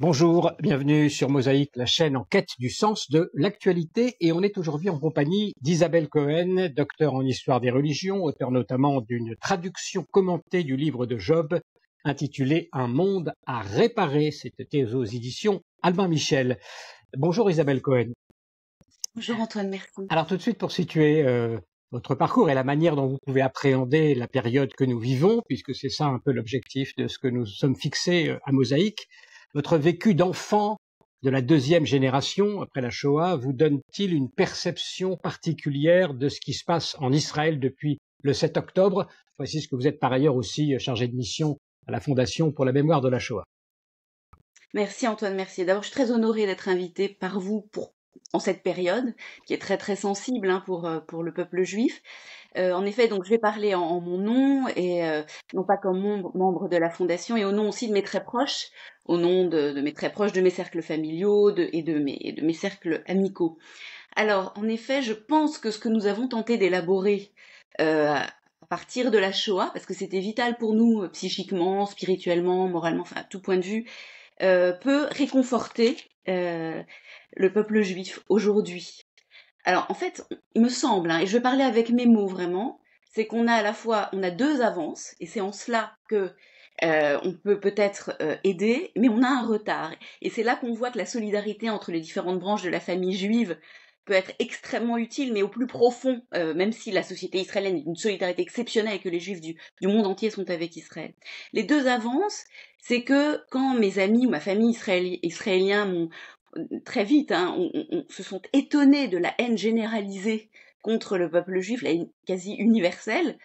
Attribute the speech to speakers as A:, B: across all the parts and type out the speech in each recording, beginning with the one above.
A: Bonjour, bienvenue sur Mosaïque, la chaîne en quête du sens de l'actualité. Et on est aujourd'hui en compagnie d'Isabelle Cohen, docteur en histoire des religions, auteur notamment d'une traduction commentée du livre de Job intitulé Un monde à réparer. C'était aux éditions Albin Michel. Bonjour Isabelle Cohen.
B: Bonjour Antoine, Mercou.
A: Alors tout de suite pour situer euh, votre parcours et la manière dont vous pouvez appréhender la période que nous vivons, puisque c'est ça un peu l'objectif de ce que nous sommes fixés euh, à Mosaïque votre vécu d'enfant de la deuxième génération après la Shoah vous donne-t-il une perception particulière de ce qui se passe en Israël depuis le 7 octobre Voici ce que vous êtes par ailleurs aussi euh, chargé de mission à la Fondation pour la mémoire de la Shoah.
B: Merci Antoine merci. D'abord, je suis très honoré d'être invité par vous pour en cette période, qui est très très sensible hein, pour, euh, pour le peuple juif. Euh, en effet, donc je vais parler en, mon nom et euh, non pas comme membre, de la fondation et au nom aussi de mes très proches, au nom de, mes très proches, de mes cercles familiaux et, de mes, de mes cercles amicaux. Alors, en effet, je pense que ce que nous avons tenté d'élaborer à partir de la Shoah, parce que c'était vital pour nous psychiquement, spirituellement, moralement, enfin à tout point de vue, peut réconforter euh, le peuple juif aujourd'hui. Alors en fait, il me semble, hein, et je vais parler avec mes mots vraiment, c'est qu'on a à la fois, on a deux avances, et c'est en cela que euh, on peut peut-être euh, aider, mais on a un retard. Et c'est là qu'on voit que la solidarité entre les différentes branches de la famille juive peut être extrêmement utile, mais au plus profond, euh, même si la société israélienne est une solidarité exceptionnelle et que les juifs du, monde entier sont avec Israël. Les deux avances, c'est que quand mes amis ou ma famille israéliens m'ont euh, très vite hein, se sont étonnés de la haine généralisée contre le peuple juif, la haine quasi universelle,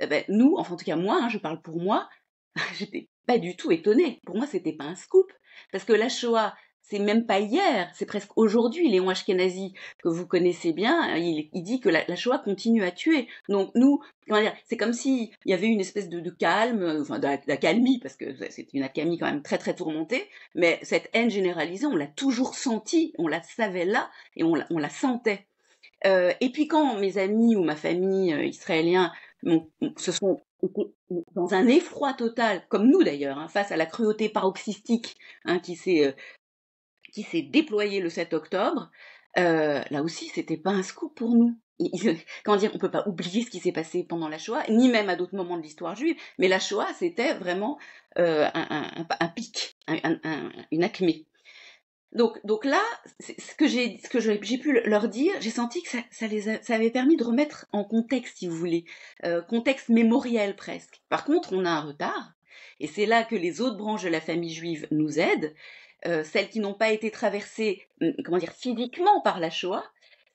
B: eh ben, nous, enfin en tout cas moi, hein, je parle pour moi, j'étais pas du tout étonnée. Pour moi, c'était pas un scoop, parce que la Shoah, c'est même pas hier, c'est presque aujourd'hui, Léon Ashkenazi, que vous connaissez bien, hein, il, dit que la, Shoah continue à tuer. Donc nous, c'est comme s'il y avait une espèce de, de calme, euh, enfin d'accalmie, parce que c'est une accalmie quand même très très tourmentée, mais cette haine généralisée, on l'a toujours sentie, on la savait là, et on la, sentait. Euh, et puis quand mes amis ou ma famille euh, israélien se sont dans un effroi total, comme nous d'ailleurs, hein, face à la cruauté paroxystique hein, qui s'est qui s'est déployé le 7 octobre, euh, là aussi, c'était pas un scoop pour nous. quand dire, on peut pas oublier ce qui s'est passé pendant la Shoah, ni même à d'autres moments de l'histoire juive, mais la Shoah, c'était vraiment euh, un, pic, une acmé. Donc, donc là, ce que j'ai, ce que j'ai pu leur dire, j'ai senti que ça, les avait permis de remettre en contexte, si vous voulez, euh, contexte mémoriel presque. Par contre, on a un retard, et c'est là que les autres branches de la famille juive nous aident, euh, celles qui n'ont pas été traversées, hum, comment dire, physiquement par la Shoah,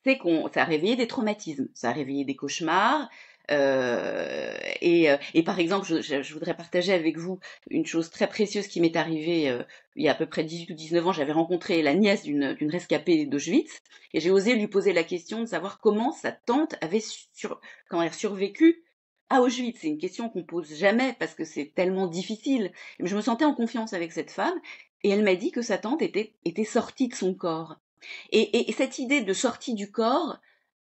B: c'est qu'on, ça a réveillé des traumatismes, ça a réveillé des cauchemars, euh, et, euh, et, par exemple, je, voudrais partager avec vous une chose très précieuse qui m'est arrivée il y a à peu près 18 ou 19 ans. J'avais rencontré la nièce d'une rescapée d'Auschwitz et j'ai osé lui poser la question de savoir comment sa tante avait survécu à Auschwitz. C'est une question qu'on pose jamais parce que c'est tellement difficile. mais Je me sentais en confiance avec cette femme et elle m'a dit que sa tante était, sortie de son corps. Et, cette idée de sortie du corps,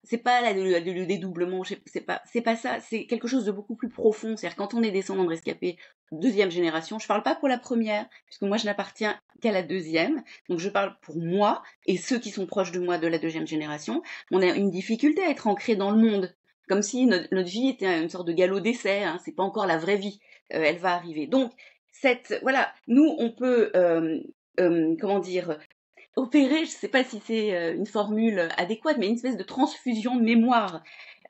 B: c'est pas le dédoublement, c'est pas, ça, c'est quelque chose de beaucoup plus profond. C'est-à-dire quand on est descendant de rescapé, deuxième génération, je ne parle pas pour la première, puisque moi je n'appartiens qu'à la deuxième, donc je parle pour moi et ceux qui sont proches de moi de la deuxième génération. On a une difficulté à être ancré dans le monde, comme si notre, vie était une sorte de galop d'essai, hein. c'est pas encore la vraie vie, euh, elle va arriver. Donc cette voilà, nous on peut euh, euh, comment dire opérer, je ne sais pas si c'est euh, une formule adéquate, mais une espèce de transfusion de mémoire.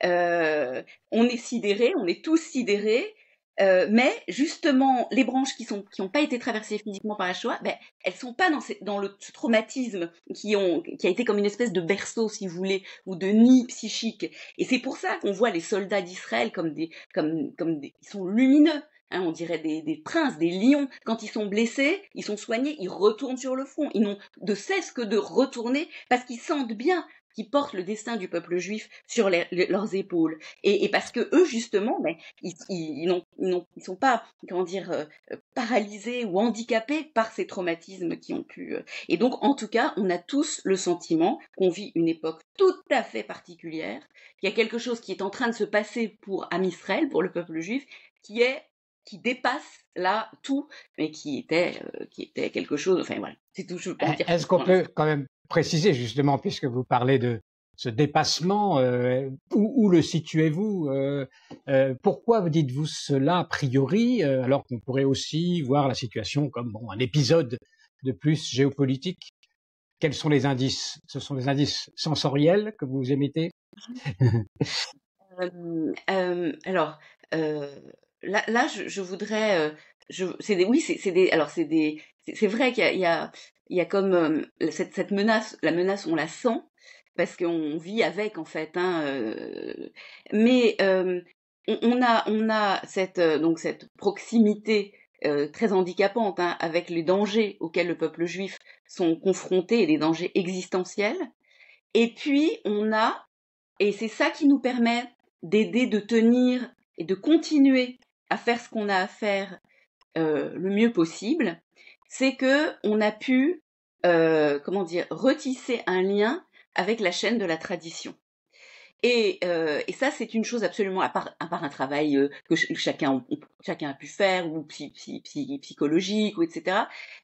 B: on est sidéré, on est tous sidérés, mais justement, les branches qui n'ont qui pas été traversées physiquement par la Shoah, ben, elles sont pas dans, dans le traumatisme qui, ont, qui a été comme une espèce de berceau, si vous voulez, ou de nid psychique. Et c'est pour ça qu'on voit les soldats d'Israël comme des, comme, comme des, ils sont lumineux. Hein, on dirait des, princes, des lions. Quand ils sont blessés, ils sont soignés, ils retournent sur le front. Ils n'ont de cesse que de retourner parce qu'ils sentent bien qu'ils portent le destin du peuple juif sur leurs épaules. Et, parce que eux, justement, mais ben, ils, ils, sont pas, comment dire, euh, euh, paralysés ou handicapés par ces traumatismes qui ont pu. Euh. Et donc, en tout cas, on a tous le sentiment qu'on vit une époque tout à fait particulière. qu'il y a quelque chose qui est en train de se passer pour Amisraël, pour le peuple juif, qui est qui dépasse là tout, mais qui était, euh, qui était quelque chose. Enfin voilà, c'est tout. Eh, est-ce
A: qu'on peut quand même préciser justement, puisque vous parlez de ce dépassement, euh, où, le situez-vous euh, Pourquoi Pourquoi dites-vous cela a priori, alors qu'on pourrait aussi voir la situation comme bon, un épisode de plus géopolitique Quels sont les indices Ce sont des indices sensoriels que vous émettez
B: Alors, là, je, voudrais, euh, je, oui, c'est des, alors c'est des, c'est vrai qu'il y a, y a, comme euh, cette, menace, la menace, on la sent parce qu'on vit avec en fait, hein, euh, mais on, a, on a cette, donc cette proximité très handicapante hein, avec les dangers auxquels le peuple juif sont confrontés les dangers existentiels. Et puis on a, et c'est ça qui nous permet d'aider, de tenir et de continuer à faire ce qu'on a à faire euh, le mieux possible, c'est que on a pu, euh, comment dire, retisser un lien avec la chaîne de la tradition. Et, euh, ça, c'est une chose absolument à part, un travail que, chacun, a pu faire ou psychologique ou etc.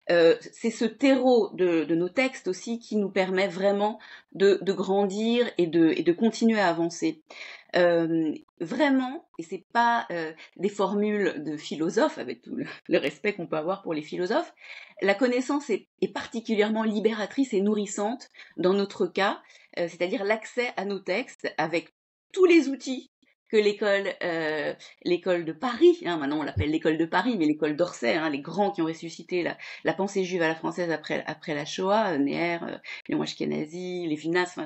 B: c'est ce terreau de, nos textes aussi qui nous permet vraiment de, grandir et de continuer à avancer. Euh, vraiment, et c'est pas euh, des formules de philosophes, avec tout le, respect qu'on peut avoir pour les philosophes, la connaissance est, particulièrement libératrice et nourrissante dans notre cas, euh, c'est-à-dire l'accès à nos textes avec tous les outils que l'école euh, l'école de Paris, hein, maintenant on l'appelle l'école de Paris, mais l'école d'Orsay, hein, les grands qui ont ressuscité la, la, pensée juive à la française après, après la Shoah, Néer, euh, Léon les Finas,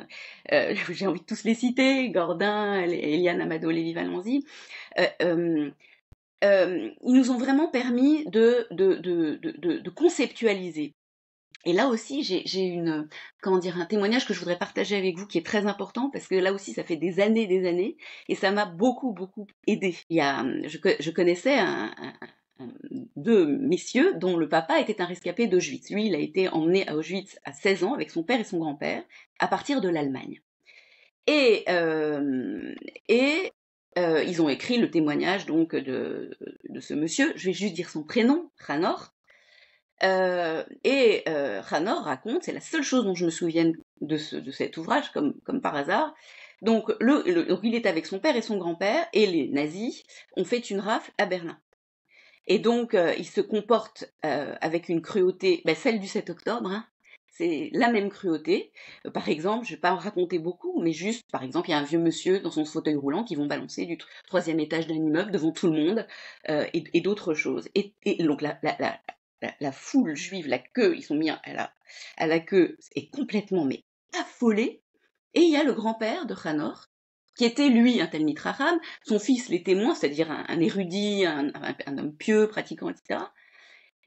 B: euh, j'ai envie de tous les citer, Gordin, Eliane Amado, Lévi Valenzi, euh, euh, ils nous ont vraiment permis de, de, de, de conceptualiser et là aussi, j'ai une comment dire un témoignage que je voudrais partager avec vous qui est très important parce que là aussi, ça fait des années, des années, et ça m'a beaucoup beaucoup aidé. Il y a, hum, je, connaissais un, deux messieurs dont le papa était un rescapé d'Auschwitz. Lui, il a été emmené à Auschwitz à 16 ans avec son père et son grand-père à partir de l'Allemagne. Et, euh, et euh, ils ont écrit le témoignage donc de, de, ce monsieur. Je vais juste dire son prénom, Ranor. Euh, et Hanor euh, raconte, c'est la seule chose dont je me souviens de, cet ouvrage, comme, comme par hasard. Donc, le, il est avec son père et son grand-père, et les nazis ont fait une rafle à Berlin. Et donc, euh, il se comporte avec une cruauté, ben, celle du 7 octobre, hein. c'est la même cruauté. Par exemple, je ne vais pas en raconter beaucoup, mais juste, par exemple, il y a un vieux monsieur dans son fauteuil roulant qui vont balancer du troisième étage d'un immeuble devant tout le monde et, d'autres choses. Et, donc la, la, foule juive, la queue, ils sont mis à la, la queue, est complètement mais affolée. Et il y a le grand-père de Hanor, qui était lui un tel mitraham, son fils les témoins, c'est-à-dire un, érudit, un, homme pieux, pratiquant, etc.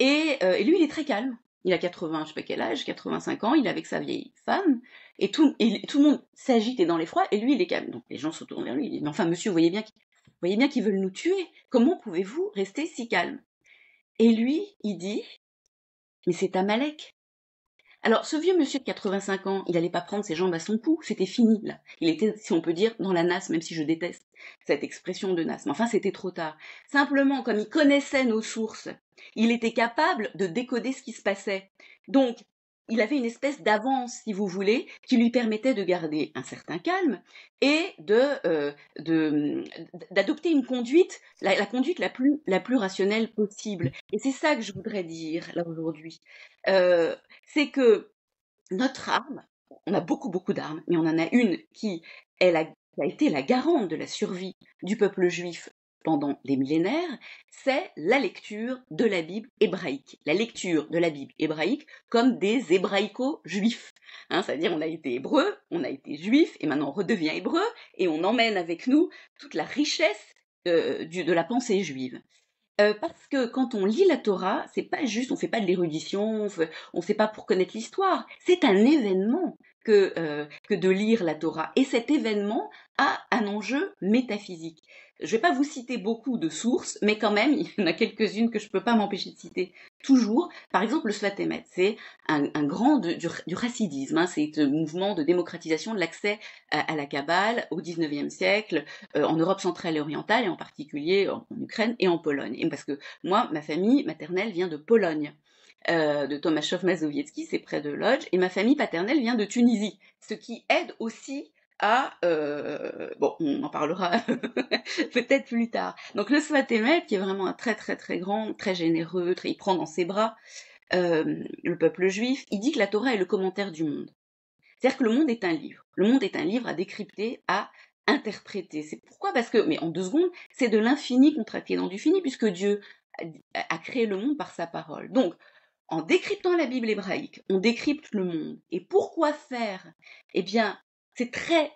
B: Euh, et, lui, il est très calme. Il a 80, je sais pas quel âge, 85 ans, il est avec sa vieille femme, et tout, le monde s'agite et dans l'effroi, et lui, il est calme. Donc les gens se tournent vers lui, il dit, mais enfin, monsieur, vous voyez bien voyez bien qu'ils veulent nous tuer. Comment pouvez-vous rester si calme et lui, il dit Mais c'est Amalek. Alors, ce vieux monsieur de 85 ans, il n'allait pas prendre ses jambes à son cou, c'était fini, là. Il était, si on peut dire, dans la nasse, même si je déteste cette expression de nasse. Mais enfin, c'était trop tard. Simplement, comme il connaissait nos sources, il était capable de décoder ce qui se passait. Donc, il avait une espèce d'avance, si vous voulez, qui lui permettait de garder un certain calme et euh, euh, d'adopter de, une conduite, la, conduite la plus, la plus rationnelle possible. Et c'est ça que je voudrais dire là aujourd'hui. Euh, c'est que notre arme, on a beaucoup, beaucoup d'armes, mais on en a une qui qui a été la garante de la survie du peuple juif pendant des millénaires, c'est la lecture de la Bible hébraïque. La lecture de la Bible hébraïque comme des hébraïco-juifs. Hein, c'est-à-dire on a été hébreux, on a été juif, et maintenant on redevient hébreux, et on emmène avec nous toute la richesse euh, de la pensée juive. Euh, parce que quand on lit la Torah, c'est pas juste, on fait pas de l'érudition, on, on sait pas pour connaître l'histoire. C'est un événement. Euh, que, de lire la Torah. Et cet événement a un enjeu métaphysique. Je ne vais pas vous citer beaucoup de sources, mais quand même, il y en a quelques-unes que je ne peux pas m'empêcher de citer. Toujours, par exemple, le Svatémet, c'est un, grand du, du racidisme, hein. c'est un mouvement de démocratisation de l'accès euh, à, la Kabbale au XIXe siècle, euh, en Europe centrale et orientale, et en particulier en, en Ukraine et en Pologne. Et parce que moi, ma famille maternelle vient de Pologne. Euh, de Thomas Mazowiecki, c'est près de Lodz, et ma famille paternelle vient de Tunisie, ce qui aide aussi à... Euh, bon, on en parlera peut-être plus tard. Donc le Swatemel, qui est vraiment un très très très grand, très généreux, il prend dans ses bras euh, le peuple juif, il dit que la Torah est le commentaire du monde. C'est-à-dire que le monde est un livre. Le monde est un livre à décrypter, à interpréter. C'est pourquoi Parce que, mais en deux secondes, c'est de l'infini contracté dans du fini, puisque Dieu a créé le monde par sa parole. Donc, en décryptant la Bible hébraïque, on décrypte le monde. Et pourquoi faire Eh bien, c'est très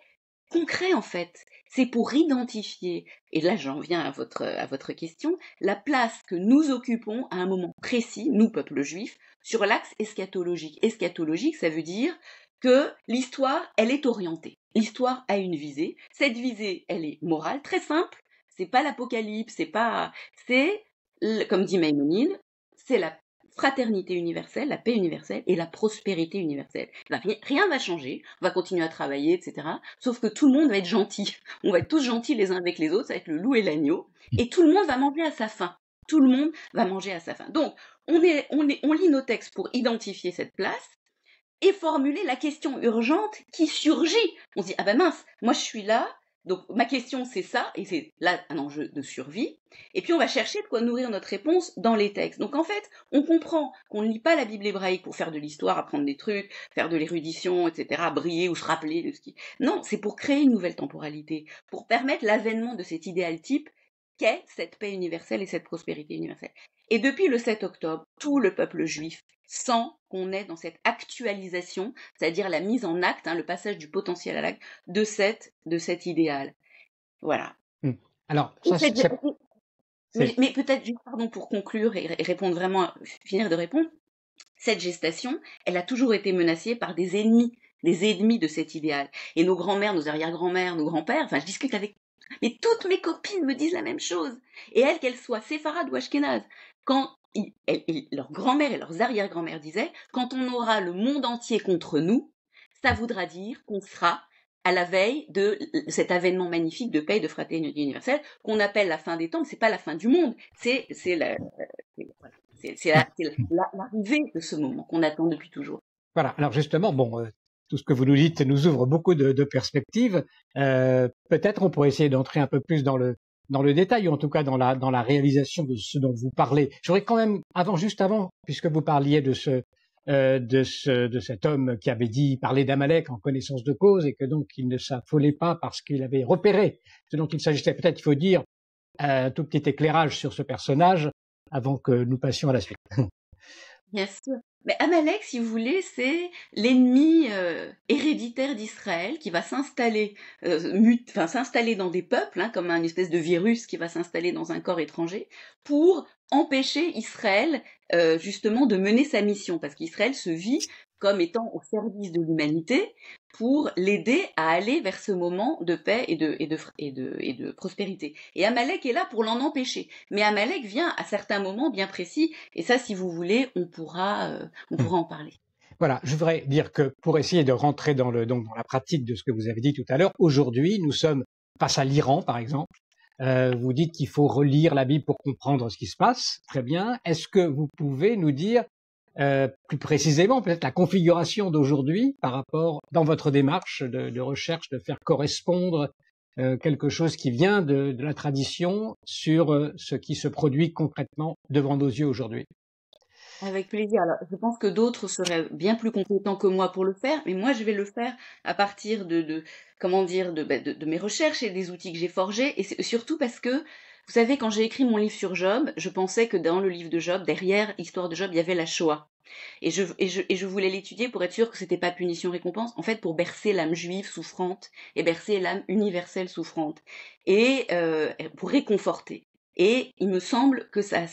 B: concret en fait. C'est pour identifier, et là j'en viens à votre, à votre question, la place que nous occupons à un moment précis, nous peuple juif, sur l'axe eschatologique. Eschatologique, ça veut dire que l'histoire, elle est orientée. L'histoire a une visée. Cette visée, elle est morale, très simple. C'est pas l'apocalypse, c'est pas, c'est, comme dit Maïmonide, c'est la fraternité universelle, la paix universelle et la prospérité universelle. Bah, rien rien va changer, on va continuer à travailler, etc. Sauf que tout le monde va être gentil. On va être tous gentils les uns avec les autres, ça va être le loup et l'agneau. Et tout le monde va manger à sa faim. Tout le monde va manger à sa faim. Donc, on, est, on, est, on lit nos textes pour identifier cette place et formuler la question urgente qui surgit. On se dit, ah ben mince, moi je suis là, donc ma question c'est ça, et c'est là un enjeu de survie. Et puis on va chercher de quoi nourrir notre réponse dans les textes. Donc en fait, on comprend qu'on ne lit pas la Bible hébraïque pour faire de l'histoire, apprendre des trucs, faire de l'érudition, etc., briller ou se rappeler de ce qui. Non, c'est pour créer une nouvelle temporalité, pour permettre l'avènement de cet idéal type qu'est cette paix universelle et cette prospérité universelle. Et depuis le 7 octobre, tout le peuple juif sent qu'on est dans cette actualisation, c'est-à-dire la mise en acte, hein, le passage du potentiel à l'acte, de, cette, de cet idéal. Voilà. Hmm.
A: Alors, Mais,
B: peut-être, pardon, pour conclure et répondre vraiment, finir de répondre, cette gestation, elle a toujours été menacée par des ennemis des ennemis de cet idéal. Et nos grands-mères, nos arrière-grands-mères, nos grands-pères, enfin, je discute avec mais toutes mes copines me disent la même chose. Et elles, qu'elles soient séfarades ou ashkénazes, quand leur grand-mère et leurs arrière-grand-mères disaient, quand on aura le monde entier contre nous, ça voudra dire qu'on sera à la veille de cet avènement magnifique de paix et de fraternité universelle qu'on appelle la fin des temps, mais c'est pas la fin du monde, c'est c'est l'arrivée de ce moment qu'on attend depuis toujours.
A: Voilà. Alors justement, bon, euh, tout ce que vous nous dites nous ouvre beaucoup de, de perspectives. Euh, Peut-être on pourrait essayer d'entrer un peu plus dans le dans le détail, ou en tout cas dans la dans la réalisation de ce dont vous parlez. J'aurais quand même avant, juste avant, puisque vous parliez de ce euh, de ce de cet homme qui avait dit parler d'Amalek en connaissance de cause et que donc il ne s'affolait pas parce qu'il avait repéré ce dont il s'agissait. Peut-être il faut dire un tout petit éclairage sur ce personnage avant que nous passions à la suite.
B: Bien mais Amalek, si vous voulez, c'est l'ennemi euh, héréditaire d'Israël qui va s'installer, euh, enfin, s'installer dans des peuples, hein, comme un espèce de virus qui va s'installer dans un corps étranger, pour empêcher Israël euh, justement de mener sa mission, parce qu'Israël se vit comme étant au service de l'humanité pour l'aider à aller vers ce moment de paix et de, et de, et de, prospérité. Et Amalek est là pour l'en empêcher. Mais Amalek vient à certains moments bien précis, et ça, si vous voulez, on pourra, euh, on hmm. pourra en parler.
A: Voilà, je voudrais dire que pour essayer de rentrer dans, le, donc dans la pratique de ce que vous avez dit tout à l'heure, aujourd'hui, nous sommes face à l'Iran, par exemple. Euh, vous dites qu'il faut relire la Bible pour comprendre ce qui se passe. Très bien. Est-ce que vous pouvez nous dire euh, plus précisément peut-être la configuration d'aujourd'hui par rapport dans votre démarche de, recherche de faire correspondre euh, quelque chose qui vient de, la tradition sur euh, ce qui se produit concrètement devant nos yeux aujourd'hui.
B: Avec plaisir. je pense que d'autres seraient bien plus compétents que moi pour le faire, mais moi, je vais le faire à partir de, comment dire, ben, de, mes recherches et des outils que j'ai forgés, et surtout parce que vous savez, quand j'ai écrit mon livre sur Job, je pensais que dans le livre de Job, derrière Histoire de Job, il y avait la Shoah. Et je, voulais l'étudier pour être sûr que n'était pas punition-récompense, en fait pour bercer l'âme juive souffrante et bercer l'âme universelle souffrante. Et euh, pour réconforter. Et il me semble que ça,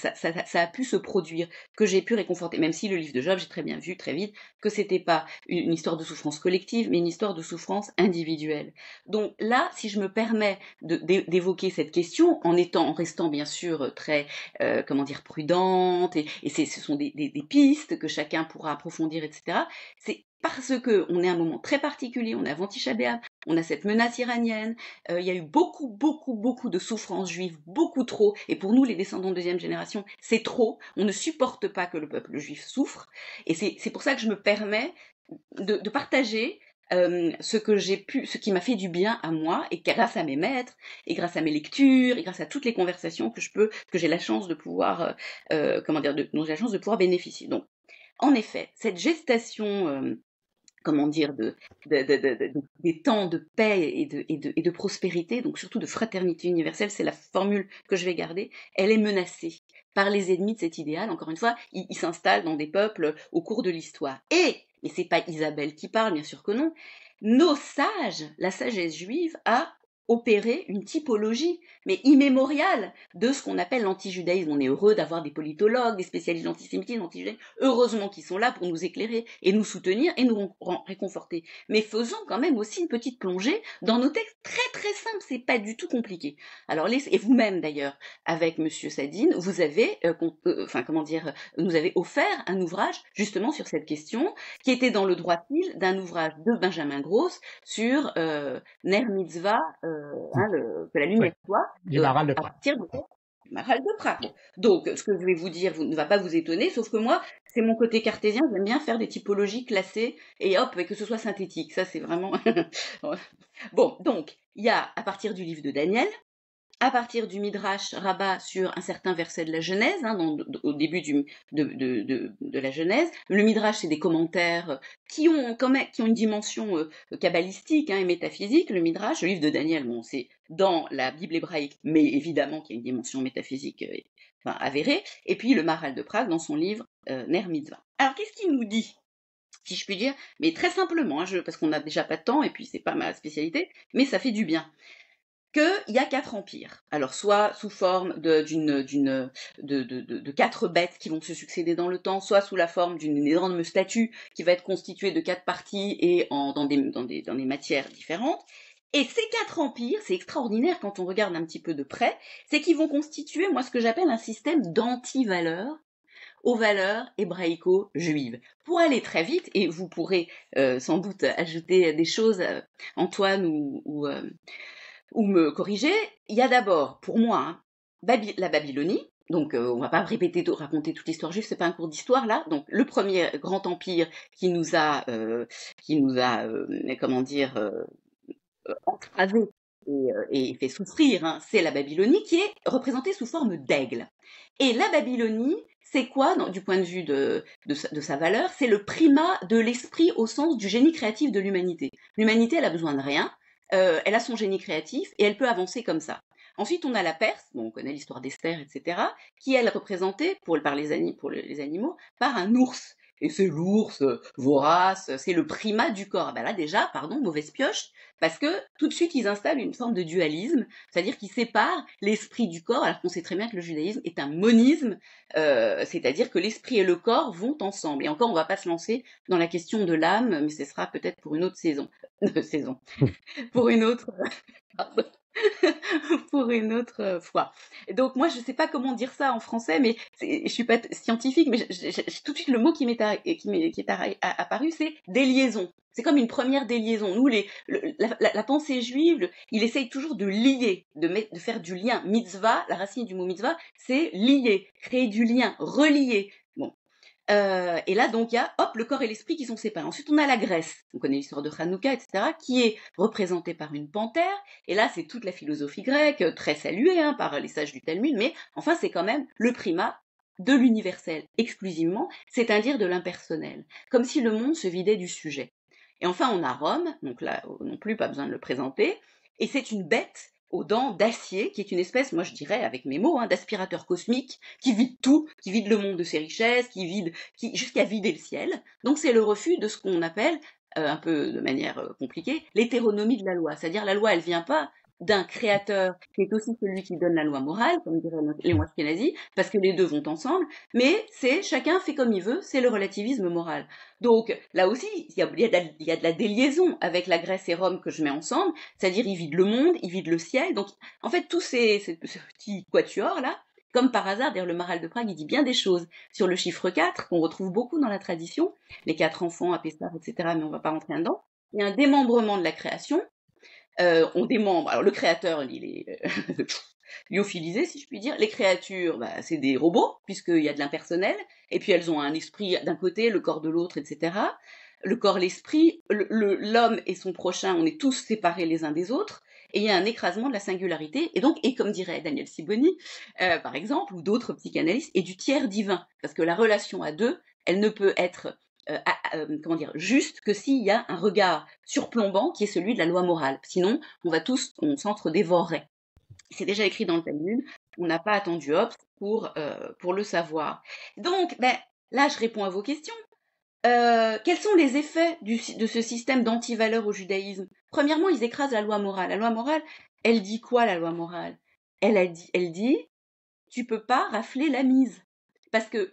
B: a pu se produire, que j'ai pu réconforter, même si le livre de Job, j'ai très bien vu très vite que c'était pas une histoire de souffrance collective, mais une histoire de souffrance individuelle. Donc là, si je me permets d'évoquer cette question, en étant, en restant bien sûr très, euh, comment dire, prudente, et, ce sont des, des pistes que chacun pourra approfondir, etc. C'est parce que on est à un moment très particulier, on a à on a cette menace iranienne, euh, il y a eu beaucoup, beaucoup, beaucoup de souffrances juives, beaucoup trop, et pour nous, les descendants de deuxième génération, c'est trop, on ne supporte pas que le peuple juif souffre, et c'est pour ça que je me permets de, de partager euh, ce que j'ai pu, ce qui m'a fait du bien à moi, et grâce à mes maîtres, et grâce à mes lectures, et grâce à toutes les conversations que je peux, que j'ai la chance de pouvoir, euh, euh comment dire, dont j'ai la chance de pouvoir bénéficier. Donc, en effet, cette gestation comment dire, de, des temps de paix et de, et, et prospérité, donc surtout de fraternité universelle, c'est la formule que je vais garder, elle est menacée par les ennemis de cet idéal. Encore une fois, ils il s'installent dans des peuples au cours de l'histoire. Et, et c'est pas Isabelle qui parle, bien sûr que non, nos sages, la sagesse juive a opérer une typologie, mais immémoriale, de ce qu'on appelle l'antijudaïsme. On est heureux d'avoir des politologues, des spécialistes d'antisémitisme, d'antijudaïsme, heureusement qu'ils sont là pour nous éclairer et nous soutenir et nous réconforter. Mais faisons quand même aussi une petite plongée dans nos textes très très simples, c'est pas du tout compliqué. Alors les, et vous-même d'ailleurs, avec Monsieur Sadine, vous avez, euh, euh, enfin comment dire, nous avez offert un ouvrage justement sur cette question, qui était dans le droit fil d'un ouvrage de Benjamin Gross sur euh, Ner Mitzvah. Euh, Hein, que la lumière soit du maral de Donc, ce que je vais vous dire vous, ne va pas vous étonner, sauf que moi, c'est mon côté cartésien, j'aime bien faire des typologies classées et hop, et que ce soit synthétique. Ça, c'est vraiment. bon, donc, il y a à partir du livre de Daniel, à partir du Midrash Rabat sur un certain verset de la Genèse, hein, au début de, la Genèse. Le Midrash, c'est des commentaires euh, qui ont, une dimension cabalistique euh, kabbalistique hein, et métaphysique. Le Midrash, le livre de Daniel, c'est dans la Bible hébraïque, mais évidemment qu'il y a une dimension métaphysique euh, avérée. Et puis le Maral de Prague dans son livre Ner Mitzvah. Alors, qu'est-ce qu'il nous dit si je puis dire, mais très simplement, hein, parce qu'on n'a déjà pas de temps et puis c'est pas ma spécialité, mais ça fait du bien qu'il y a quatre empires. Alors soit sous forme d'une d'une de, quatre bêtes qui vont se succéder dans le temps, soit sous la forme d'une énorme statue qui va être constituée de quatre parties et dans, des, matières différentes. Et ces quatre empires, c'est extraordinaire quand on regarde un petit peu de près, c'est qu'ils vont constituer, moi, ce que j'appelle un système d'anti-valeurs aux valeurs hébraïco-juives. Pour aller très vite, et vous pourrez euh, sans doute ajouter des choses, euh, Antoine ou, euh, ou me corriger, il y a d'abord, pour moi, hein, la Babylonie. Donc, euh, on va pas répéter, raconter toute l'histoire juive, c'est pas un cours d'histoire là. Donc, le premier grand empire qui nous a, euh, qui nous a, euh, comment dire, entravé et, fait souffrir, hein, c'est la Babylonie qui est représentée sous forme d'aigle. Et la Babylonie, c'est quoi, du point de vue de, sa, valeur C'est le primat de l'esprit au sens du génie créatif de l'humanité. L'humanité, elle a besoin de rien. Euh, elle a son génie créatif et elle peut avancer comme ça. Ensuite, on a la Perse, bon, on connaît l'histoire d'Esther, etc., qui elle est représentée pour, les, animaux par un ours.
A: Et c'est l'ours
B: vorace, c'est le primat du corps. Ben là déjà, pardon, mauvaise pioche, parce que tout de suite ils installent une forme de dualisme, c'est-à-dire qu'ils séparent l'esprit du corps, alors qu'on sait très bien que le judaïsme est un monisme, euh, c'est-à-dire que l'esprit et le corps vont ensemble. Et encore, on ne va pas se lancer dans la question de l'âme, mais ce sera peut-être pour une autre saison. de saison, pour une autre, pardon, pour une autre euh, fois. Donc moi, je sais pas comment dire ça en français, mais je suis pas scientifique, mais tout de suite le mot qui m'est qui, qui est apparu, c'est déliaison. C'est comme une première déliaison. Nous, les, la, pensée juive, il essaye toujours de lier, de, de faire du lien. Mitzvah, la racine du mot mitzvah, c'est lier, créer du lien, relier. Euh, et là, donc, il y a, hop, le corps et l'esprit qui sont séparés. Ensuite, on a la Grèce. On connaît l'histoire de Hanouka, etc., qui est représentée par une panthère. Et là, c'est toute la philosophie grecque, très saluée hein, par les sages du Talmud. Mais enfin, c'est quand même le primat de l'universel exclusivement, c'est-à-dire de l'impersonnel. Comme si le monde se vidait du sujet. Et enfin, on a Rome. Donc là, euh, non plus, pas besoin de le présenter. Et c'est une bête aux dents d'acier, qui est une espèce, moi je dirais avec mes mots, hein, d'aspirateur cosmique, qui vide tout, qui vide le monde de ses richesses, qui vide, qui, jusqu'à vider le ciel. Donc c'est le refus de ce qu'on appelle, euh, un peu de manière euh, compliquée, l'hétéronomie de la loi. C'est-à-dire la loi, elle vient pas d'un créateur qui est aussi celui qui donne la loi morale, comme diraient les Washkenazis, parce que les deux vont ensemble, mais c'est chacun fait comme il veut, c'est le relativisme moral. Donc là aussi, il y a, de la déliaison avec la Grèce et Rome que je mets ensemble, c'est-à-dire ils vident le monde, ils vident le ciel, donc en fait tous ces, ces, quatuor petits quatuors là, comme par hasard, d'ailleurs, le Maral de Prague, il dit bien des choses sur le chiffre 4, qu'on retrouve beaucoup dans la tradition, les quatre enfants à Pessar, etc., mais on ne va pas rentrer là-dedans. Il y a un démembrement de la création, euh, on démembre. Alors le créateur, il est euh, lyophilisé, si je puis dire. Les créatures, bah, c'est des robots, puisqu'il y a de l'impersonnel. Et puis elles ont un esprit d'un côté, le corps de l'autre, etc. Le corps, l'esprit, l'homme et son prochain, on est tous séparés les uns des autres. Et il y a un écrasement de la singularité. Et donc, et comme dirait Daniel Siboni, euh, par exemple, ou d'autres psychanalystes, et du tiers divin. Parce que la relation à deux, elle ne peut être euh, euh, comment dire, juste que s'il y a un regard surplombant qui est celui de la loi morale. Sinon, on va tous, on s'entre-dévorerait. C'est déjà écrit dans le Talmud, on n'a pas attendu Hobbes pour, euh, pour le savoir. Donc, ben, là, je réponds à vos questions. quels sont les effets de ce système d'antivaleur au judaïsme Premièrement, ils écrasent la loi morale. La loi morale, elle dit quoi, la loi morale elle, a dit, elle dit, tu peux pas rafler la mise. Parce que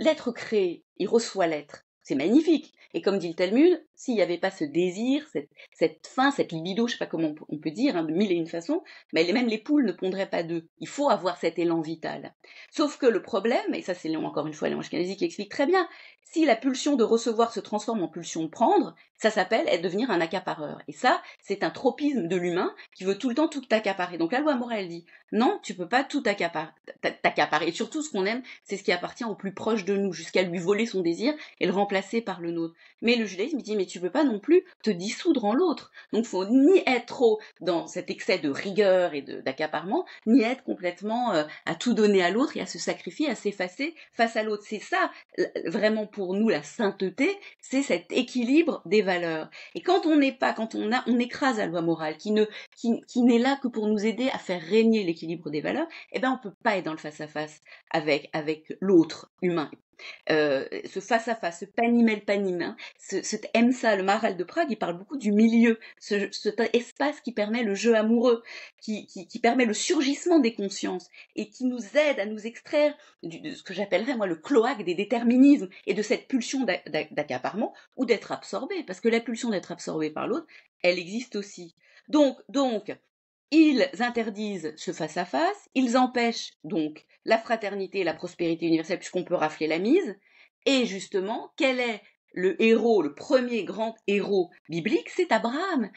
B: l'être créé, il reçoit l'être. C'est magnifique. Et comme dit le Talmud, s'il n'y avait pas ce désir, cette, fin, faim, cette libido, je ne sais pas comment on peut dire, hein, de mille et une façons, mais même les poules ne pondraient pas d'eux. Il faut avoir cet élan vital. Sauf que le problème, et ça c'est encore une fois Léon Ashkenazi qui explique très bien, si la pulsion de recevoir se transforme en pulsion de prendre, ça s'appelle devenir un accapareur. Et ça, c'est un tropisme de l'humain qui veut tout le temps tout accaparer. Donc la loi morale dit non, tu peux pas tout Accaparer. Et surtout, ce qu'on aime, c'est ce qui appartient au plus proche de nous, jusqu'à lui voler son désir et le remplacer par le nôtre. Mais le judaïsme dit mais tu peux pas non plus te dissoudre en l'autre. Donc faut ni être trop dans cet excès de rigueur et d'accaparement, ni être complètement euh, à tout donner à l'autre et à se sacrifier, à s'effacer face à l'autre. C'est ça euh, vraiment pour pour nous la sainteté, c'est cet équilibre des valeurs. Et quand on n'est pas, quand on a, on écrase la loi morale qui ne, qui, n'est là que pour nous aider à faire régner l'équilibre des valeurs, eh ben on peut pas être dans le face à face avec avec l'autre humain. Euh, ce face-à-face, ce panimel panimin, ce, cet EMSA, le Maral de Prague, il parle beaucoup du milieu, ce, cet espace qui permet le jeu amoureux, qui, qui, permet le surgissement des consciences et qui nous aide à nous extraire de ce que j'appellerais moi le cloaque des déterminismes et de cette pulsion d'accaparement ou d'être absorbé, parce que la pulsion d'être absorbé par l'autre, elle existe aussi. Donc, donc, ils interdisent ce face-à-face, ils empêchent donc la fraternité et la prospérité universelle puisqu'on peut rafler la mise. Et justement, quel est le héros, le premier grand héros biblique C'est Abraham.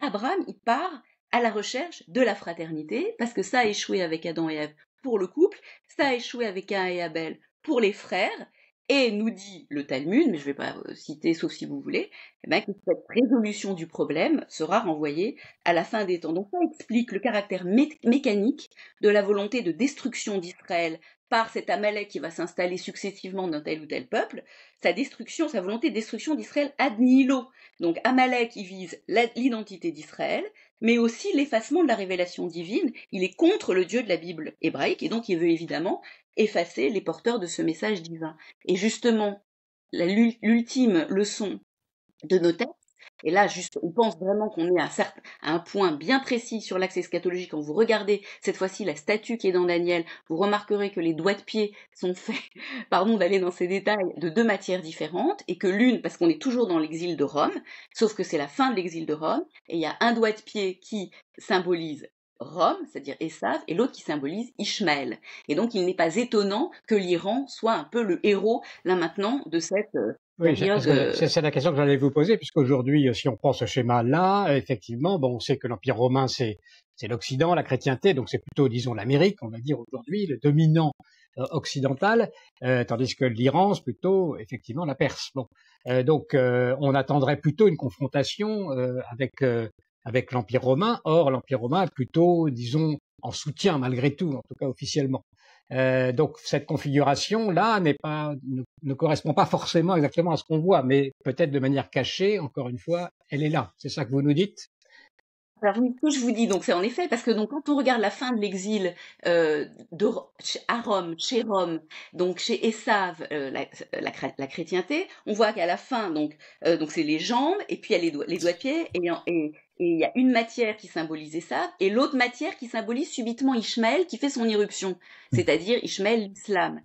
B: Abraham, il part à la recherche de la fraternité parce que ça a échoué avec Adam et Ève pour le couple, ça a échoué avec Cain et Abel pour les frères, et nous dit le Talmud, mais je ne vais pas euh, citer sauf si vous voulez, eh ben, que cette résolution du problème sera renvoyée à la fin des temps. Donc ça explique le caractère mécanique de la volonté de destruction d'Israël par cet Amalek qui va s'installer successivement dans tel ou tel peuple, sa destruction, sa volonté de destruction d'Israël ad nihilo. Donc Amalek, il vise l'identité d'Israël, mais aussi l'effacement de la révélation divine. Il est contre le Dieu de la Bible hébraïque et donc il veut évidemment effacer les porteurs de ce message divin. Et justement, l'ultime leçon de nos textes, et là, juste, on pense vraiment qu'on est à, un point bien précis sur l'accès eschatologique. Quand vous regardez cette fois-ci la statue qui est dans Daniel, vous remarquerez que les doigts de pied sont faits, pardon d'aller dans ces détails, de deux matières différentes, et que l'une, parce qu'on est toujours dans l'exil de Rome, sauf que c'est la fin de l'exil de Rome, et il y a un doigt de pied qui symbolise Rome, c'est-à-dire Esav, et l'autre qui symbolise Ishmael. Et donc, il n'est pas étonnant que l'Iran soit un peu le héros, là maintenant, de cette... Euh, oui, euh, c'est
A: la question que j'allais vous poser, puisqu'aujourd'hui, euh, si on prend ce schéma-là, effectivement, bon, on sait que l'Empire romain, c'est l'Occident, la chrétienté, donc c'est plutôt, disons, l'Amérique, on va dire aujourd'hui, le dominant occidental, tandis que l'Iran, c'est plutôt effectivement la Perse. Bon. donc, on attendrait plutôt une confrontation avec avec l'Empire romain. Or, l'Empire romain est plutôt, disons, en soutien malgré tout, en tout cas officiellement. Euh, donc cette configuration là ne, correspond pas forcément exactement à ce qu'on voit, mais peut-être de manière cachée. Encore une fois, elle est là. C'est ça que vous nous dites. Alors ce que je vous dis
B: donc c'est en effet parce que donc quand on regarde la fin de l'exil euh, à Rome, chez Rome, donc chez Essave, euh, la, la, chrétienté, on voit qu'à la fin donc donc c'est les jambes et puis il y a les, les doigts de pied et il y a une matière qui symbolisait ça, et l'autre matière qui symbolise subitement Ishmael qui fait son irruption, hmm. c'est-à-dire Ishmael l'islam.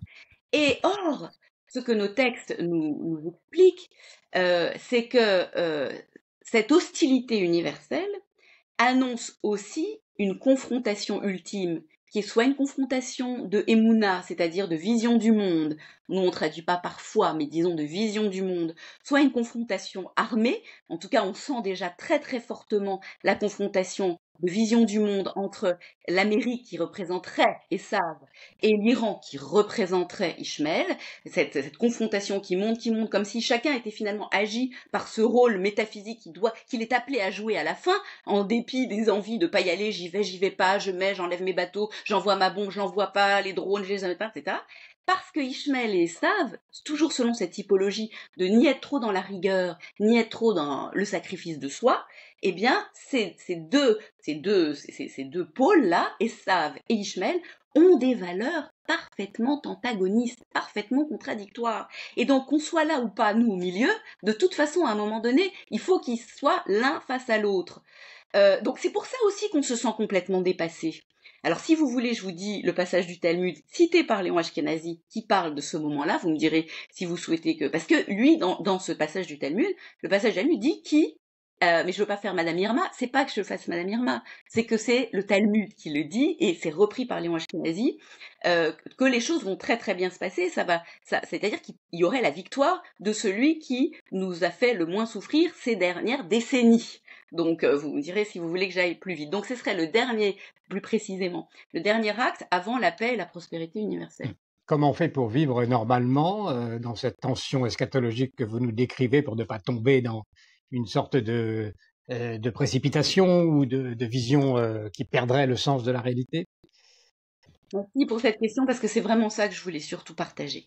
B: Et or, ce que nos textes nous, nous expliquent, euh, c'est que euh, cette hostilité universelle annonce aussi une confrontation ultime qui est soit une confrontation de emuna, c'est-à-dire de vision du monde, nous on traduit pas parfois, mais disons de vision du monde, soit une confrontation armée, en tout cas on sent déjà très très fortement la confrontation de vision du monde entre l'Amérique qui représenterait Esav et l'Iran qui représenterait Ishmael, cette, confrontation qui monte, qui monte, comme si chacun était finalement agi par ce rôle métaphysique qu'il doit, qu'il est appelé à jouer à la fin, en dépit des envies de pas y aller, j'y vais, j'y vais pas, je mets, j'enlève mes bateaux, j'envoie ma bombe, j'envoie pas, les drones, je les enlève pas, etc parce que Ishmael et Esav, toujours selon cette typologie de ni être trop dans la rigueur, ni être trop dans le sacrifice de soi, eh bien, ces, deux, ces deux, ces, deux pôles-là, Esav et Ishmael, ont des valeurs parfaitement antagonistes, parfaitement contradictoires. Et donc, qu'on soit là ou pas, nous, au milieu, de toute façon, à un moment donné, il faut qu'ils soient l'un face à l'autre. Euh, donc, c'est pour ça aussi qu'on se sent complètement dépassé. Alors, si vous voulez, je vous dis le passage du Talmud cité par Léon Ashkenazi qui parle de ce moment-là. Vous me direz si vous souhaitez que... Parce que lui, dans, ce passage du Talmud, le passage du Talmud dit qui euh, mais je ne veux pas faire Madame Irma. C'est pas que je fasse Madame Irma, c'est que c'est le Talmud qui le dit et c'est repris par Léon Ashkenazi euh, que les choses vont très très bien se passer. Ça va, c'est-à-dire qu'il y aurait la victoire de celui qui nous a fait le moins souffrir ces dernières décennies. Donc euh, vous me direz si vous voulez que j'aille plus vite. Donc ce serait le dernier, plus précisément, le dernier acte avant la paix et la prospérité universelle hmm.
A: comment on fait pour vivre normalement dans cette tension eschatologique que vous nous décrivez pour ne pas tomber dans une sorte de, euh, de précipitation ou de, vision euh, qui perdrait le sens de la réalité
B: Merci pour cette question parce que c'est vraiment ça que je voulais surtout partager.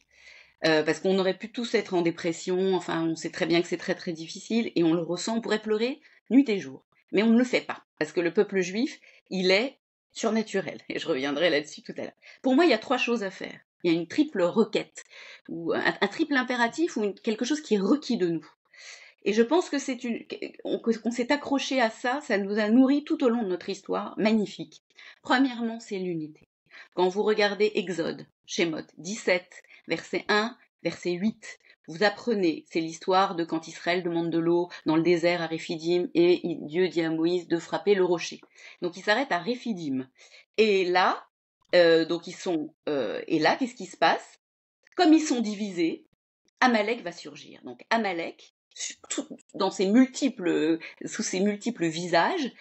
B: Euh, parce qu'on aurait pu tous être en dépression, enfin on sait très bien que c'est très très difficile et on le ressent, on pourrait pleurer nuit et jour. Mais on ne le fait pas parce que le peuple juif, il est surnaturel et je reviendrai là-dessus tout à l'heure. Pour moi, il y a trois choses à faire. Il y a une triple requête ou un, triple impératif ou quelque chose qui est requis de nous. Et je pense que c'est une, qu'on s'est accroché à ça, ça nous a nourri tout au long de notre histoire, magnifique. Premièrement, c'est l'unité. Quand vous regardez Exode, Shemot 17, verset 1, verset 8, vous apprenez, c'est l'histoire de quand Israël demande de l'eau dans le désert à Réphidim et Dieu dit à Moïse de frapper le rocher. Donc il s'arrête à Réphidim. Et là, euh, donc ils sont, euh, et là, qu'est-ce qui se passe Comme ils sont divisés, Amalek va surgir. Donc Amalek, dans ses multiples, sous ses multiples visages,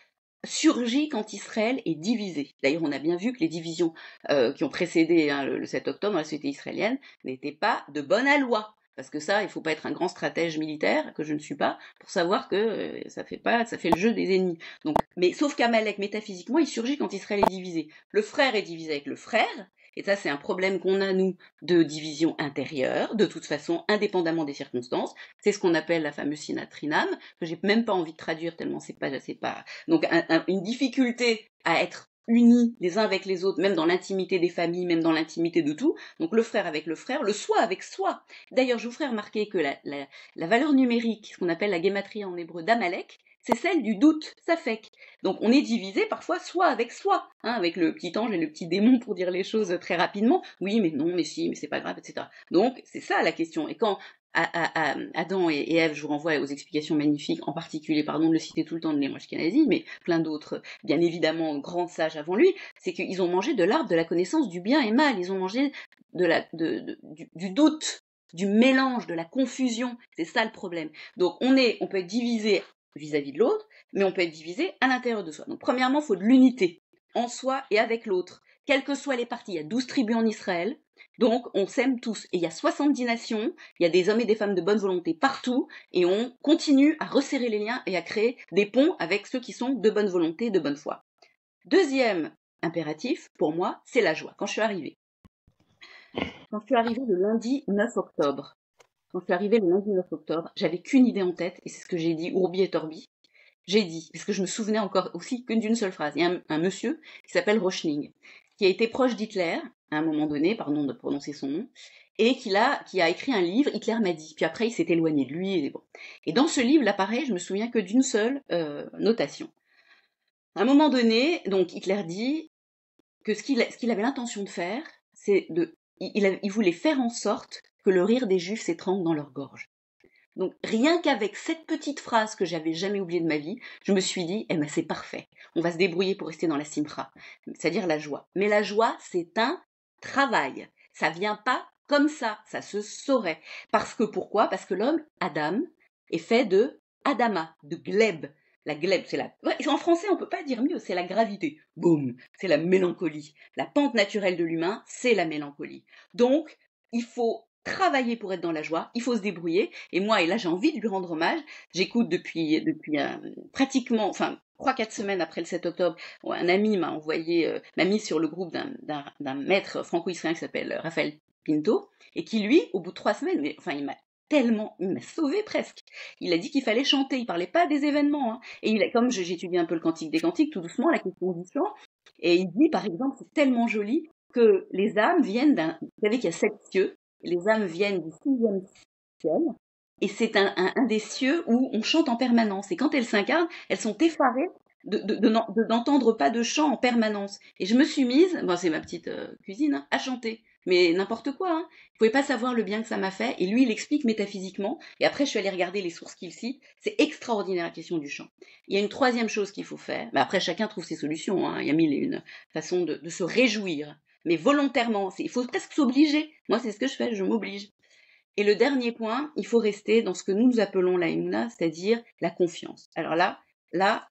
B: surgit quand Israël est divisé. D'ailleurs, on a bien vu que les divisions euh, qui ont précédé hein, le, 7 octobre à la société israélienne n'étaient pas de bonne loi. Parce que ça, il faut pas être un grand stratège militaire, que je ne suis pas, pour savoir que euh, ça fait pas, ça fait le jeu des ennemis. Donc, mais sauf qu'Amalek, métaphysiquement, il surgit quand Israël est divisé. Le frère est divisé avec le frère, et ça, c'est un problème qu'on a, nous, de division intérieure, de toute façon, indépendamment des circonstances. C'est ce qu'on appelle la fameuse sinatrinam, que j'ai même pas envie de traduire tellement c'est pas, sais pas. Donc, une difficulté à être unis les uns avec les autres, même dans l'intimité des familles, même dans l'intimité de tout. Donc le frère avec le frère, le soi avec soi. D'ailleurs, je vous ferai remarquer que la, valeur numérique, ce qu'on appelle la guématria en hébreu d'Amalek, c'est celle du doute, ça fait. Donc on est divisé parfois soit avec soi, hein, avec le petit ange et le petit démon pour dire les choses très rapidement, oui mais non, mais si, mais c'est pas grave, etc. Donc c'est ça la question. Et quand à, Adam et, Eve, Ève, je vous renvoie aux explications magnifiques, en particulier, pardon de le citer tout le temps de Léon mais plein d'autres, bien évidemment, grands sages avant lui, c'est qu'ils ont mangé de l'arbre de la connaissance du bien et mal, ils ont mangé de la, du, du doute, du mélange, de la confusion. C'est ça le problème. Donc on est, on peut être divisé vis-à-vis de l'autre, mais on peut être divisé à l'intérieur de soi. Donc premièrement, il faut de l'unité en soi et avec l'autre, quelles que soient les parties. Il y a 12 tribus en Israël, donc on s'aime tous. Et il y a 70 nations, il y a des hommes et des femmes de bonne volonté partout, et on continue à resserrer les liens et à créer des ponts avec ceux qui sont de bonne volonté, de bonne foi. Deuxième impératif, pour moi, c'est la joie. Quand je suis arrivée, quand je suis arrivée le lundi 9 octobre, quand je suis arrivée le 19 octobre, j'avais qu'une idée en tête, et c'est ce que j'ai dit, Ourbi et Torbi. J'ai dit, parce que je me souvenais encore aussi qu'une d'une seule phrase. Il y a un, monsieur qui s'appelle Rochning, qui a été proche d'Hitler, à un moment donné, pardon de prononcer son nom, et qui a, écrit un livre, Hitler m'a dit. Puis après, il s'est éloigné de lui. Et, dans ce livre, là, pareil, je me souviens que d'une seule euh, notation. À un moment donné, donc Hitler dit que ce qu'il, avait l'intention de faire, c'est de. il, voulait faire en sorte que le rire des juifs s'étrangle dans leur gorge. Donc rien qu'avec cette petite phrase que j'avais jamais oubliée de ma vie, je me suis dit, eh ben c'est parfait, on va se débrouiller pour rester dans la simra, c'est-à-dire la joie. Mais la joie, c'est un travail, ça vient pas comme ça, ça se saurait. Parce que pourquoi Parce que l'homme, Adam, est fait de Adama, de Gleb. La glebe c'est la... en français, on ne peut pas dire mieux, c'est la gravité. Boum, c'est la mélancolie. La pente naturelle de l'humain, c'est la mélancolie. Donc, il faut travailler pour être dans la joie, il faut se débrouiller. Et moi, et là, j'ai envie de lui rendre hommage. J'écoute depuis, depuis euh, pratiquement, enfin, trois, quatre semaines après le 7 octobre, un ami m'a envoyé, euh, m'a mis sur le groupe d'un maître franco-israélien qui s'appelle euh, Raphaël Pinto, et qui, lui, au bout de trois semaines, mais, enfin, il m'a tellement, il m'a sauvé presque. Il a dit qu'il fallait chanter, il parlait pas des événements. Hein. Et il a, comme j'étudie un peu le cantique des cantiques, tout doucement, la question et il dit, par exemple, c'est tellement joli que les âmes viennent d'un... Vous savez qu'il y a sept cieux, les âmes viennent du sixième ciel. Et c'est un, des cieux où on chante en permanence. Et quand elles s'incarnent, elles sont effarées d'entendre de, de, pas de chant en permanence. Et je me suis mise, bon, c'est ma petite euh, cuisine, hein, à chanter. Mais n'importe quoi. Vous hein. pouvez pouvais pas savoir le bien que ça m'a fait. Et lui, il explique métaphysiquement. Et après, je suis allée regarder les sources qu'il cite. C'est extraordinaire la question du chant. Il y a une troisième chose qu'il faut faire. Mais après, chacun trouve ses solutions. Hein. Il y a mille et une façons de se réjouir mais volontairement. Il faut presque s'obliger. Moi, c'est ce que je fais, je m'oblige. Et le dernier point, il faut rester dans ce que nous appelons la c'est-à-dire la confiance. Alors là, là,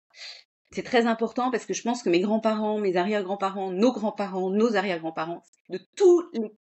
B: c'est très important parce que je pense que mes grands-parents, mes arrière-grands-parents, nos grands-parents, nos arrière-grands-parents, de tous les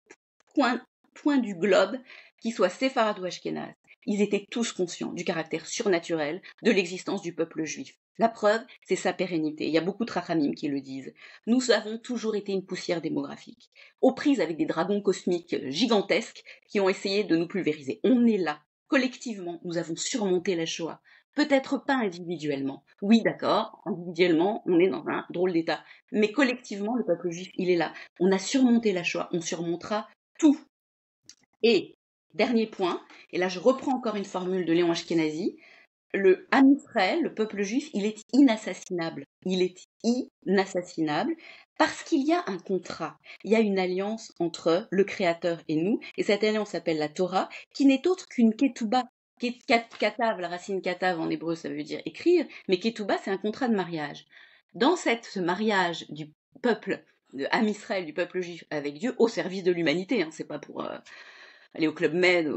B: points, points, du globe, qu'ils soient séfarades ou ashkénazes, ils étaient tous conscients du caractère surnaturel de l'existence du peuple juif. La preuve, c'est sa pérennité. Il y a beaucoup de rachamim qui le disent. Nous avons toujours été une poussière démographique, aux prises avec des dragons cosmiques gigantesques qui ont essayé de nous pulvériser. On est là. Collectivement, nous avons surmonté la Shoah. Peut-être pas individuellement. Oui, d'accord, individuellement, on est dans un drôle d'état. Mais collectivement, le peuple juif, il est là. On a surmonté la Shoah, on surmontera tout. Et Dernier point, et là je reprends encore une formule de Léon Ashkenazi, le Ham le peuple juif, il est inassassinable. Il est inassassinable parce qu'il y a un contrat. Il y a une alliance entre le Créateur et nous, et cette alliance s'appelle la Torah, qui n'est autre qu'une ketouba. Katav, la racine katav en hébreu, ça veut dire écrire, mais ketouba, c'est un contrat de mariage. Dans cette, ce mariage du peuple, de Israël, du peuple juif avec Dieu, au service de l'humanité, hein, c'est pas pour. Euh, aller au Club Med,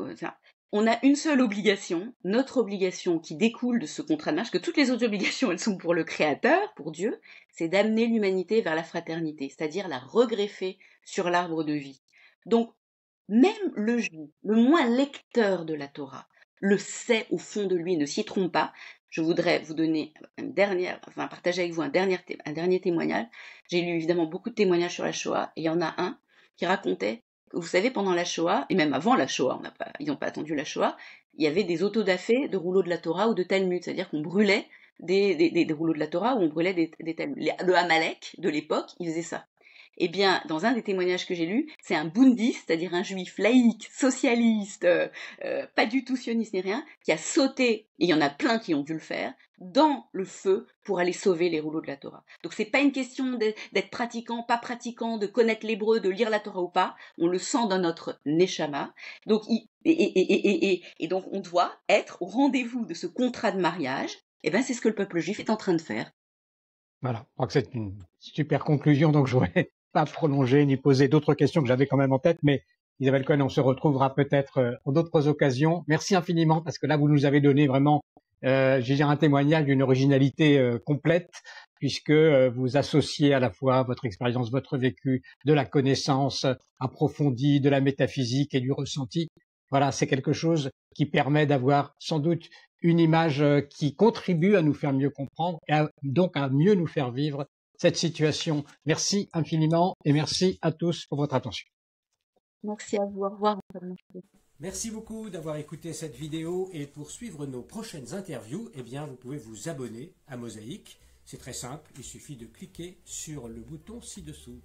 B: On a une seule obligation, notre obligation qui découle de ce contrat de marche, que toutes les autres obligations, elles sont pour le Créateur, pour Dieu, c'est d'amener l'humanité vers la fraternité, c'est-à-dire la regreffer sur l'arbre de vie. Donc, même le juif, le moins lecteur de la Torah, le sait au fond de lui ne s'y trompe pas. Je voudrais vous donner un dernier, enfin partager avec vous un dernier, un dernier témoignage. J'ai lu évidemment beaucoup de témoignages sur la Shoah et il y en a un qui racontait vous savez, pendant la Shoah, et même avant la Shoah, ils n'ont pas attendu la Shoah, il y avait des autodafés de rouleaux de la Torah ou de Talmud, c'est-à-dire qu'on brûlait des, rouleaux de la Torah ou on brûlait des, Talmud. Le Hamalek de l'époque, il faisait ça. Eh bien, dans un des témoignages que j'ai lus, c'est un bundiste, c'est-à-dire un juif laïque, socialiste, euh, euh, pas du tout sioniste ni rien, qui a sauté, et il y en a plein qui ont dû le faire, dans le feu pour aller sauver les rouleaux de la Torah. Donc ce n'est pas une question d'être pratiquant, pas pratiquant, de connaître l'hébreu, de lire la Torah ou pas. On le sent dans notre neshama. Donc et, donc on doit être au rendez-vous de ce contrat de mariage. Et eh bien c'est ce que le peuple juif est en train de faire.
A: Voilà, je crois que c'est une super conclusion, donc je pas prolonger ni poser d'autres questions que j'avais quand même en tête, mais Isabelle Cohen, on se retrouvera peut-être en euh, d'autres occasions. Merci infiniment parce que là, vous nous avez donné vraiment, euh, j'ai un témoignage d'une originalité euh, complète puisque euh, vous associez à la fois votre expérience, votre vécu, de la connaissance approfondie, de la métaphysique et du ressenti. Voilà, c'est quelque chose qui permet d'avoir sans doute une image qui contribue à nous faire mieux comprendre et donc à mieux nous faire vivre cette situation. Merci infiniment et merci à tous pour votre attention. Merci à vous. Au revoir. Merci beaucoup d'avoir écouté cette vidéo et pour suivre nos prochaines interviews, eh bien, vous pouvez vous abonner à Mosaïque. C'est très simple, il suffit de cliquer sur le bouton ci-dessous.